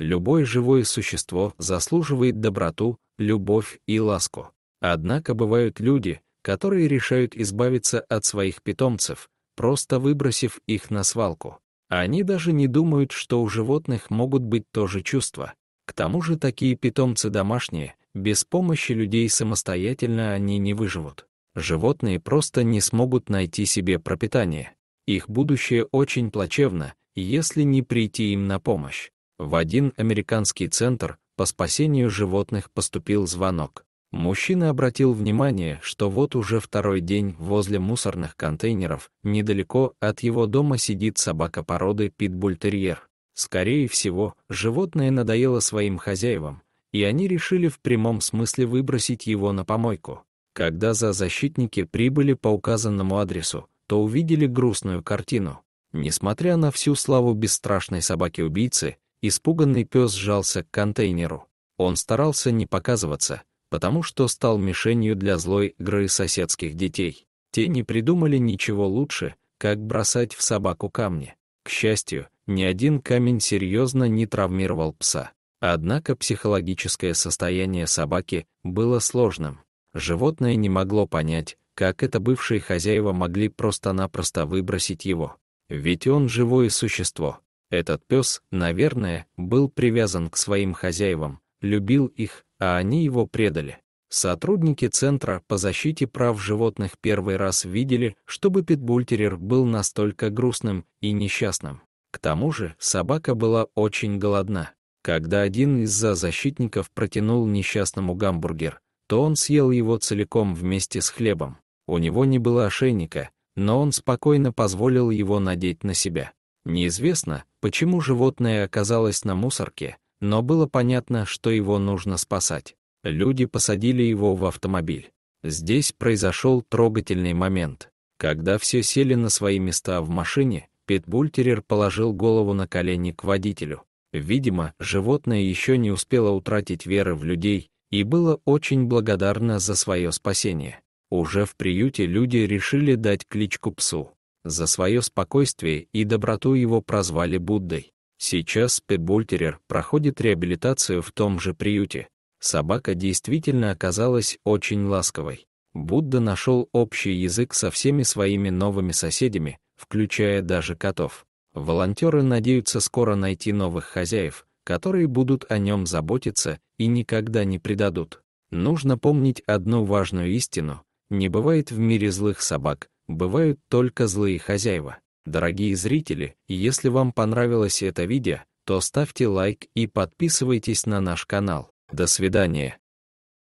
Любое живое существо заслуживает доброту, любовь и ласку. Однако бывают люди, которые решают избавиться от своих питомцев, просто выбросив их на свалку. Они даже не думают, что у животных могут быть тоже чувства. К тому же такие питомцы домашние, без помощи людей самостоятельно они не выживут. Животные просто не смогут найти себе пропитание. Их будущее очень плачевно, если не прийти им на помощь. В один американский центр по спасению животных поступил звонок. Мужчина обратил внимание, что вот уже второй день возле мусорных контейнеров недалеко от его дома сидит собака породы питбультерьер. Скорее всего, животное надоело своим хозяевам, и они решили в прямом смысле выбросить его на помойку. Когда за защитники прибыли по указанному адресу, то увидели грустную картину. Несмотря на всю славу бесстрашной собаки-убийцы, Испуганный пес сжался к контейнеру. Он старался не показываться, потому что стал мишенью для злой игры соседских детей. Те не придумали ничего лучше, как бросать в собаку камни. К счастью, ни один камень серьезно не травмировал пса. Однако психологическое состояние собаки было сложным. Животное не могло понять, как это бывшие хозяева могли просто-напросто выбросить его. Ведь он живое существо, этот пес, наверное, был привязан к своим хозяевам, любил их, а они его предали. Сотрудники Центра по защите прав животных первый раз видели, чтобы питбультерер был настолько грустным и несчастным. К тому же собака была очень голодна. Когда один из -за защитников протянул несчастному гамбургер, то он съел его целиком вместе с хлебом. У него не было ошейника, но он спокойно позволил его надеть на себя. Неизвестно, почему животное оказалось на мусорке, но было понятно, что его нужно спасать. Люди посадили его в автомобиль. Здесь произошел трогательный момент. Когда все сели на свои места в машине, Питбультерер положил голову на колени к водителю. Видимо, животное еще не успело утратить веры в людей и было очень благодарно за свое спасение. Уже в приюте люди решили дать кличку псу. За свое спокойствие и доброту его прозвали Буддой. Сейчас питбультерер проходит реабилитацию в том же приюте. Собака действительно оказалась очень ласковой. Будда нашел общий язык со всеми своими новыми соседями, включая даже котов. Волонтеры надеются скоро найти новых хозяев, которые будут о нем заботиться и никогда не предадут. Нужно помнить одну важную истину. Не бывает в мире злых собак, бывают только злые хозяева. Дорогие зрители, если вам понравилось это видео, то ставьте лайк и подписывайтесь на наш канал. До свидания.